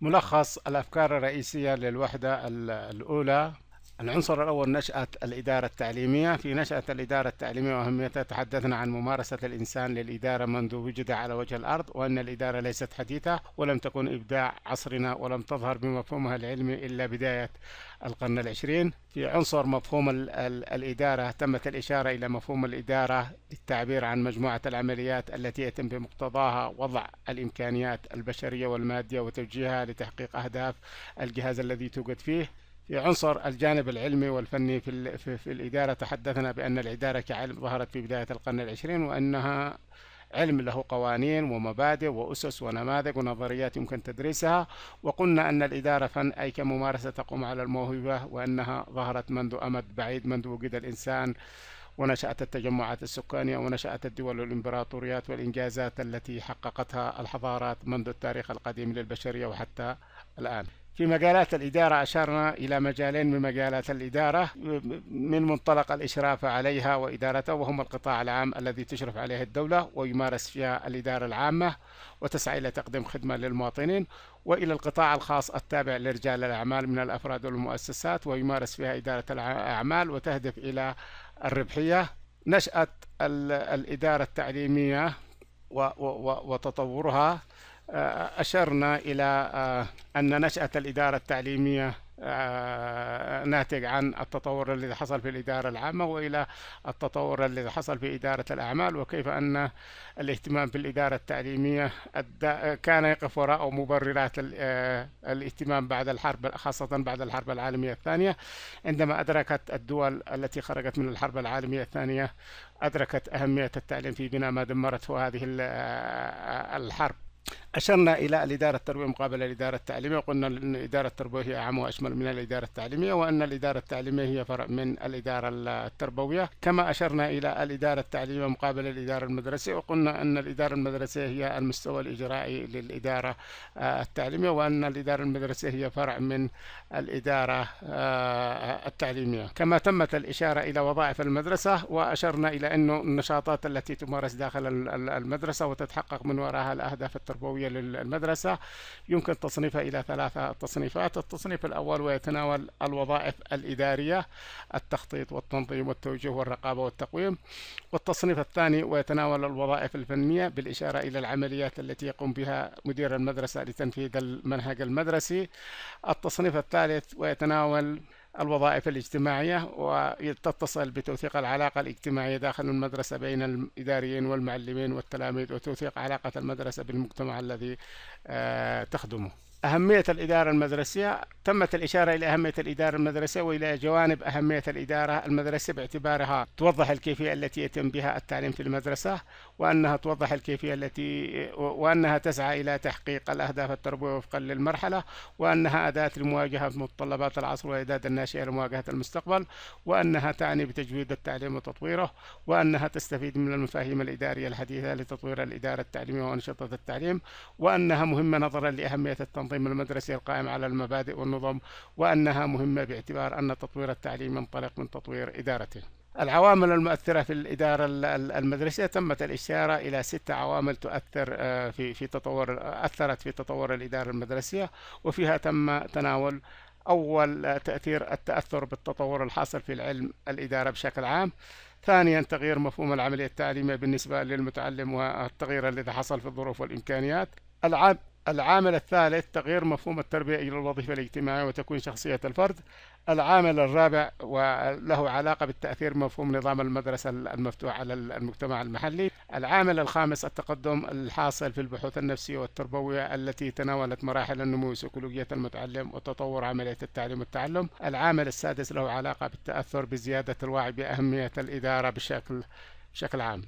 ملخص الأفكار الرئيسية للوحدة الأولى العنصر الأول نشأة الإدارة التعليمية في نشأة الإدارة التعليمية وأهميتها تحدثنا عن ممارسة الإنسان للإدارة منذ وجد على وجه الأرض وأن الإدارة ليست حديثة ولم تكن إبداع عصرنا ولم تظهر بمفهومها العلمي إلا بداية القرن العشرين في عنصر مفهوم الـ الـ الإدارة تمت الإشارة إلى مفهوم الإدارة للتعبير عن مجموعة العمليات التي يتم بمقتضاها وضع الإمكانيات البشرية والمادية وتوجيهها لتحقيق أهداف الجهاز الذي توجد فيه في عنصر الجانب العلمي والفني في, في, في الإدارة تحدثنا بأن الإدارة كعلم ظهرت في بداية القرن العشرين وأنها علم له قوانين ومبادئ وأسس ونماذج ونظريات يمكن تدريسها وقلنا أن الإدارة فن أي كممارسة تقوم على الموهبة وأنها ظهرت منذ أمد بعيد منذ وجد الإنسان ونشأت التجمعات السكانية ونشأت الدول والإمبراطوريات والإنجازات التي حققتها الحضارات منذ التاريخ القديم للبشرية وحتى الآن في مجالات الإدارة أشرنا إلى مجالين من مجالات الإدارة من منطلق الإشراف عليها وإدارتها وهم القطاع العام الذي تشرف عليه الدولة ويمارس فيها الإدارة العامة وتسعى إلى تقديم خدمة للمواطنين وإلى القطاع الخاص التابع لرجال الأعمال من الأفراد والمؤسسات ويمارس فيها إدارة الأعمال وتهدف إلى الربحية نشأة الإدارة التعليمية وتطورها آه، أشرنا إلى آه، أن نشأة الإدارة التعليمية آه، ناتج عن التطور الذي حصل في الإدارة العامة وإلى التطور الذي حصل في إدارة الأعمال وكيف أن الاهتمام بالإدارة التعليمية كان يقف وراء مبررات الاهتمام بعد الحرب خاصة بعد الحرب العالمية الثانية عندما أدركت الدول التي خرجت من الحرب العالمية الثانية أدركت أهمية التعليم في بناء ما دمرته هذه الحرب أشرنا إلى الإدارة التربوية مقابل الإدارة التعليمية وقلنا أن الإدارة التربوية هي أعم وأشمل من الإدارة التعليمية وأن الإدارة التعليمية هي فرع من الإدارة التربوية كما أشرنا إلى الإدارة التعليمية مقابل الإدارة المدرسية وقلنا أن الإدارة المدرسية هي المستوى الإجرائي للإدارة آه، التعليمية وأن الإدارة المدرسية هي فرع من الإدارة آه، التعليمية كما تمت الإشارة إلى وظائف المدرسة وأشرنا إلى أن النشاطات التي تمارس داخل المدرسة وتتحقق من وراءها الأهداف التربوية الجوية للمدرسة يمكن تصنيفها إلى ثلاثة تصنيفات التصنيف الأول ويتناول الوظائف الإدارية التخطيط والتنظيم والتوجيه والرقابة والتقويم والتصنيف الثاني ويتناول الوظائف الفنية بالإشارة إلى العمليات التي يقوم بها مدير المدرسة لتنفيذ المنهج المدرسي التصنيف الثالث ويتناول الوظائف الاجتماعية وتتصل بتوثيق العلاقة الاجتماعية داخل المدرسة بين الإداريين والمعلمين والتلاميذ وتوثيق علاقة المدرسة بالمجتمع الذي آه، تخدمه أهمية الإدارة المدرسية تمت الإشارة إلى أهمية الإدارة المدرسية وإلى جوانب أهمية الإدارة المدرسية باعتبارها توضح الكيفية التي يتم بها التعليم في المدرسة وأنها توضح الكيفية التي وأنها تسعى إلى تحقيق الأهداف التربوية وفقا للمرحلة وأنها أداة لمواجهة متطلبات العصر وإعداد الناشئة لمواجهة المستقبل وأنها تعني بتجويد التعليم وتطويره وأنها تستفيد من المفاهيم الإدارية الحديثة لتطوير الإدارة التعليمية وأنشطة التعليم وأنها مهمة نظرا لأهمية التنظيم التنظيم المدرسي القائم على المبادئ والنظم وأنها مهمة باعتبار أن تطوير التعليم ينطلق من تطوير إدارته العوامل المؤثرة في الإدارة المدرسية تمت الإشارة إلى ست عوامل تؤثر آه، في في تطور أثرت في تطور الإدارة المدرسية وفيها تم تناول أول آه، تأثير التأثر بالتطور الحاصل في العلم الإدارة بشكل عام ثانيا تغيير مفهوم العملية التعليمية بالنسبة للمتعلم والتغيير الذي حصل في الظروف والإمكانيات العامل الثالث تغيير مفهوم التربية إلى الوظيفة الاجتماعية وتكوين شخصية الفرد العامل الرابع وله علاقة بالتأثير مفهوم نظام المدرسة المفتوح على المجتمع المحلي العامل الخامس التقدم الحاصل في البحوث النفسية والتربوية التي تناولت مراحل النمو سيكولوجية المتعلم وتطور عملية التعليم والتعلم العامل السادس له علاقة بالتأثر بزيادة الوعي بأهمية الإدارة بشكل بشكل عام